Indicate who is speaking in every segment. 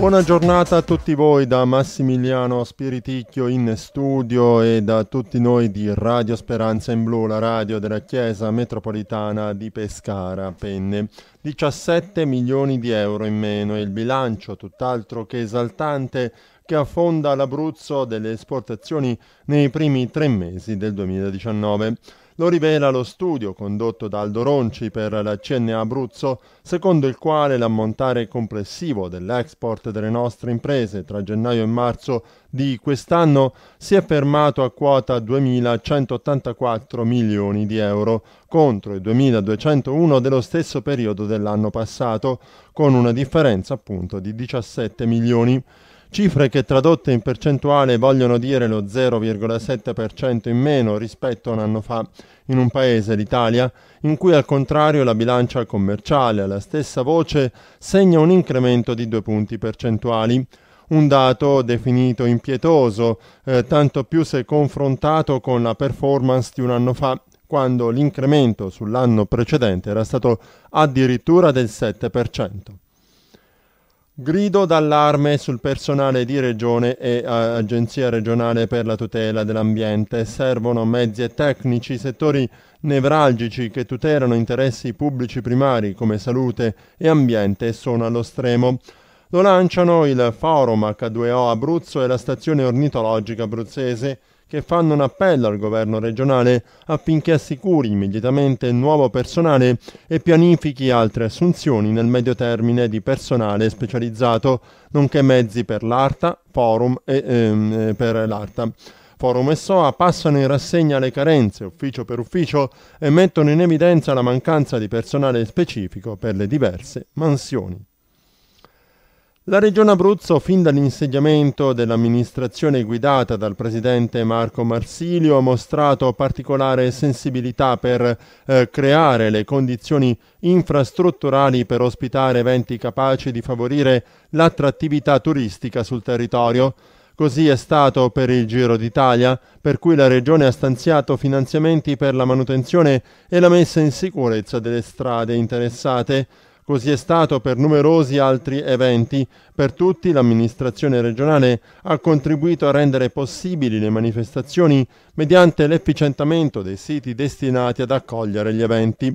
Speaker 1: Buona giornata a tutti voi da Massimiliano Spiriticchio in studio e da tutti noi di Radio Speranza in Blu, la radio della Chiesa Metropolitana di Pescara, Penne. 17 milioni di euro in meno e il bilancio tutt'altro che esaltante che affonda l'Abruzzo delle esportazioni nei primi tre mesi del 2019. Lo rivela lo studio condotto da Aldo Ronci per la CN Abruzzo, secondo il quale l'ammontare complessivo dell'export delle nostre imprese tra gennaio e marzo di quest'anno si è fermato a quota 2.184 milioni di euro contro i 2.201 dello stesso periodo dell'anno passato, con una differenza appunto di 17 milioni cifre che tradotte in percentuale vogliono dire lo 0,7% in meno rispetto a un anno fa in un paese, l'Italia, in cui al contrario la bilancia commerciale alla stessa voce segna un incremento di due punti percentuali. Un dato definito impietoso, eh, tanto più se confrontato con la performance di un anno fa, quando l'incremento sull'anno precedente era stato addirittura del 7%. Grido d'allarme sul personale di regione e eh, agenzia regionale per la tutela dell'ambiente. Servono mezzi e tecnici, settori nevralgici che tutelano interessi pubblici primari come salute e ambiente e sono allo stremo. Lo lanciano il Forum H2O Abruzzo e la stazione ornitologica abruzzese che fanno un appello al governo regionale affinché assicuri immediatamente nuovo personale e pianifichi altre assunzioni nel medio termine di personale specializzato, nonché mezzi per l'ARTA, forum e ehm, per l'ARTA. Forum e SOA passano in rassegna le carenze ufficio per ufficio e mettono in evidenza la mancanza di personale specifico per le diverse mansioni. La Regione Abruzzo, fin dall'insediamento dell'amministrazione guidata dal presidente Marco Marsilio, ha mostrato particolare sensibilità per eh, creare le condizioni infrastrutturali per ospitare eventi capaci di favorire l'attrattività turistica sul territorio. Così è stato per il Giro d'Italia, per cui la Regione ha stanziato finanziamenti per la manutenzione e la messa in sicurezza delle strade interessate, Così è stato per numerosi altri eventi. Per tutti l'amministrazione regionale ha contribuito a rendere possibili le manifestazioni mediante l'efficientamento dei siti destinati ad accogliere gli eventi.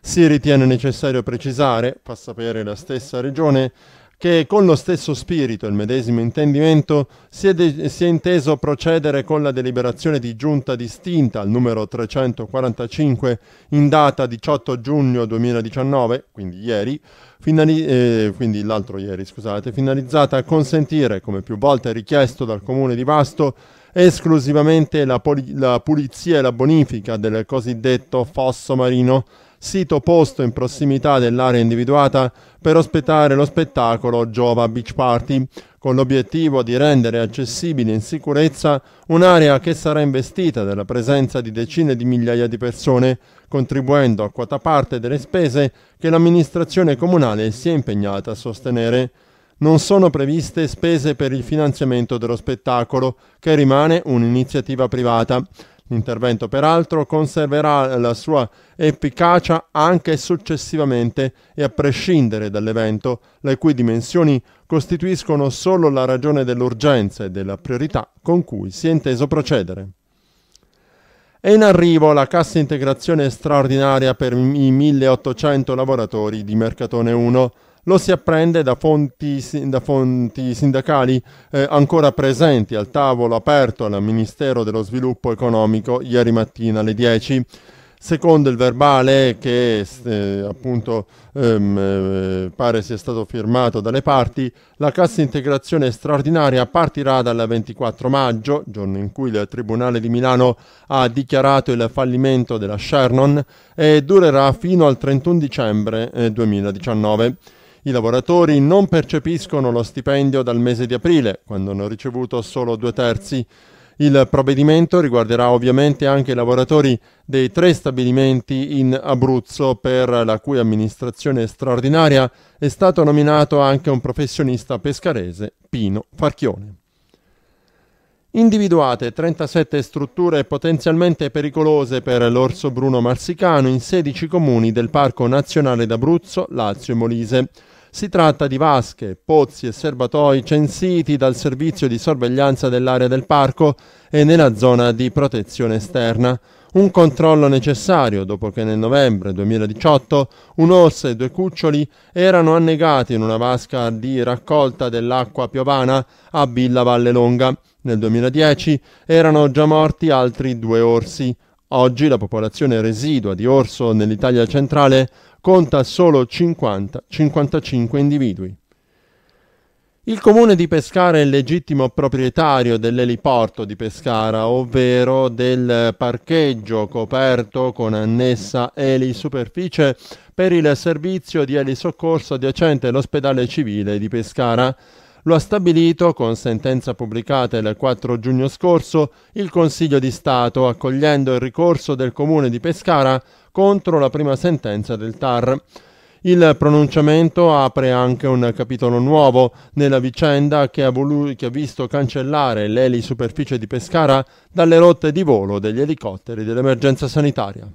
Speaker 1: Si ritiene necessario precisare, fa sapere la stessa Regione, che con lo stesso spirito e il medesimo intendimento si è, de- si è, inteso procedere con la deliberazione di giunta distinta al numero 345 in data 18 giugno 2019, quindi ieri, finali- eh, quindi l'altro ieri, scusate, finalizzata a consentire, come più volte richiesto dal comune di Vasto, esclusivamente la, poli- la pulizia e la bonifica del cosiddetto fosso marino sito posto in prossimità dell'area individuata per ospitare lo spettacolo Giova Beach Party, con l'obiettivo di rendere accessibile in sicurezza un'area che sarà investita dalla presenza di decine di migliaia di persone, contribuendo a quota parte delle spese che l'amministrazione comunale si è impegnata a sostenere. Non sono previste spese per il finanziamento dello spettacolo, che rimane un'iniziativa privata, L'intervento peraltro conserverà la sua efficacia anche successivamente e a prescindere dall'evento, le cui dimensioni costituiscono solo la ragione dell'urgenza e della priorità con cui si è inteso procedere. È in arrivo la cassa integrazione straordinaria per i 1800 lavoratori di Mercatone 1, lo si apprende da fonti, da fonti sindacali eh, ancora presenti al tavolo aperto al Ministero dello Sviluppo Economico ieri mattina alle 10. Secondo il verbale che eh, appunto ehm, eh, pare sia stato firmato dalle parti, la cassa integrazione straordinaria partirà dal 24 maggio, giorno in cui il Tribunale di Milano ha dichiarato il fallimento della Shernon, e durerà fino al 31 dicembre 2019. Eh, i lavoratori non percepiscono lo stipendio dal mese di aprile, quando hanno ricevuto solo due terzi. Il provvedimento riguarderà ovviamente anche i lavoratori dei tre stabilimenti in Abruzzo, per la cui amministrazione straordinaria è stato nominato anche un professionista pescarese, Pino Farchione. Individuate 37 strutture potenzialmente pericolose per l'orso bruno marsicano in 16 comuni del Parco Nazionale d'Abruzzo, Lazio e Molise. Si tratta di vasche, pozzi e serbatoi censiti dal servizio di sorveglianza dell'area del parco e nella zona di protezione esterna. Un controllo necessario dopo che nel novembre 2018 un orso e due cuccioli erano annegati in una vasca di raccolta dell'acqua piovana a Villa Valle Longa. Nel 2010 erano già morti altri due orsi. Oggi la popolazione residua di orso nell'Italia centrale conta solo 50-55 individui. Il comune di Pescara è il legittimo proprietario dell'eliporto di Pescara, ovvero del parcheggio coperto con annessa elisuperficie per il servizio di elisoccorso adiacente all'ospedale civile di Pescara. Lo ha stabilito, con sentenza pubblicata il 4 giugno scorso, il Consiglio di Stato, accogliendo il ricorso del comune di Pescara contro la prima sentenza del TAR. Il pronunciamento apre anche un capitolo nuovo nella vicenda che ha, volu- che ha, visto cancellare l'Eli Superficie di Pescara dalle rotte di volo degli elicotteri dell'emergenza sanitaria.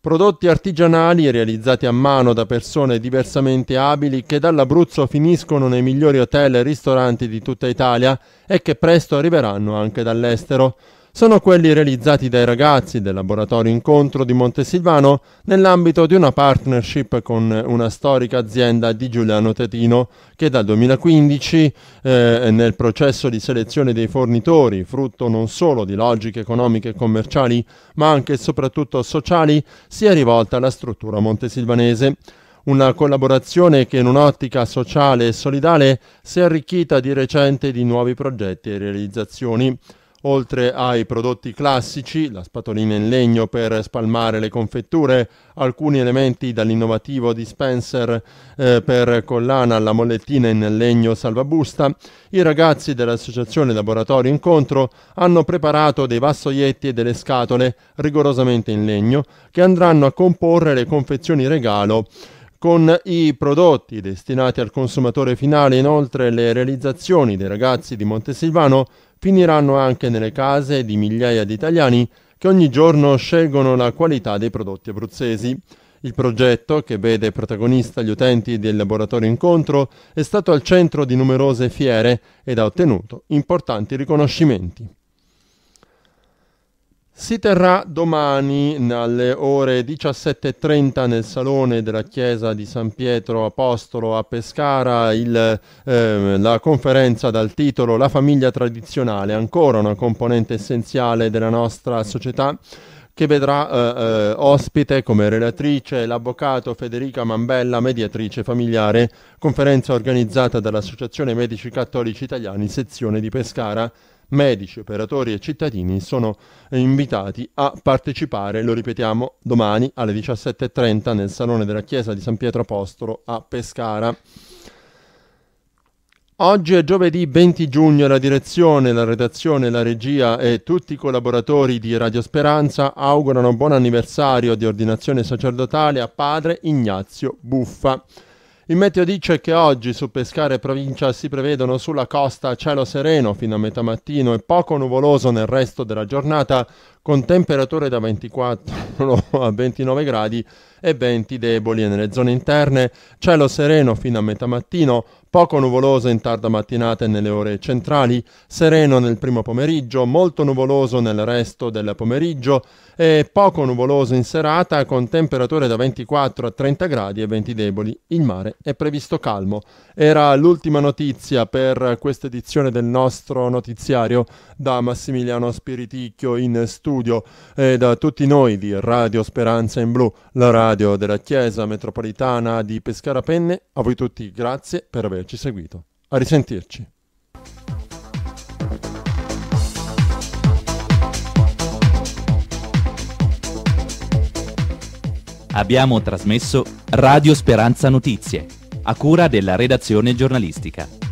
Speaker 1: Prodotti artigianali realizzati a mano da persone diversamente abili che dall'Abruzzo finiscono nei migliori hotel e ristoranti di tutta Italia e che presto arriveranno anche dall'estero sono quelli realizzati dai ragazzi del laboratorio Incontro di Montesilvano nell'ambito di una partnership con una storica azienda di Giuliano Tetino che dal 2015 eh, nel processo di selezione dei fornitori, frutto non solo di logiche economiche e commerciali ma anche e soprattutto sociali, si è rivolta alla struttura montesilvanese. Una collaborazione che in un'ottica sociale e solidale si è arricchita di recente di nuovi progetti e realizzazioni. Oltre ai prodotti classici, la spatolina in legno per spalmare le confetture, alcuni elementi dall'innovativo dispenser eh, per collana alla mollettina in legno salvabusta, i ragazzi dell'associazione Laboratorio Incontro hanno preparato dei vassoietti e delle scatole rigorosamente in legno che andranno a comporre le confezioni regalo con i prodotti destinati al consumatore finale. Inoltre le realizzazioni dei ragazzi di Montesilvano finiranno anche nelle case di migliaia di italiani che ogni giorno scelgono la qualità dei prodotti abruzzesi. Il progetto, che vede protagonista gli utenti del laboratorio incontro, è stato al centro di numerose fiere ed ha ottenuto importanti riconoscimenti si terrà domani alle ore 17.30 nel Salone della Chiesa di San Pietro Apostolo a Pescara il, eh, la conferenza dal titolo La famiglia tradizionale, ancora una componente essenziale della nostra società che vedrà eh, eh, ospite come relatrice l'avvocato Federica Mambella, mediatrice familiare, conferenza organizzata dall'Associazione Medici Cattolici Italiani, sezione di Pescara medici, operatori e cittadini sono invitati a partecipare, lo ripetiamo, domani alle 17.30 nel Salone della Chiesa di San Pietro Apostolo a Pescara. Oggi è giovedì 20 giugno la direzione, la redazione, la regia e tutti i collaboratori di Radio Speranza augurano buon anniversario di ordinazione sacerdotale a padre Ignazio Buffa. Il meteo dice che oggi su Pescara e provincia si prevedono sulla costa cielo sereno fino a metà mattino e poco nuvoloso nel resto della giornata, con temperature da 24 a 29 gradi e venti deboli nelle zone interne cielo sereno fino a metà mattino, poco nuvoloso in tarda mattinata e nelle ore centrali, sereno nel primo pomeriggio, molto nuvoloso nel resto del pomeriggio e poco nuvoloso in serata con temperature da 24 a 30 gradi e venti deboli. Il mare è previsto calmo. Era l'ultima notizia per questa edizione del nostro notiziario da Massimiliano Spiriticchio in studio e da tutti noi di Radio Speranza in Blu, la radio della Chiesa Metropolitana di Pescara Penne. A voi tutti grazie per aver averci seguito. A risentirci. Abbiamo trasmesso Radio Speranza Notizie, a cura della redazione giornalistica.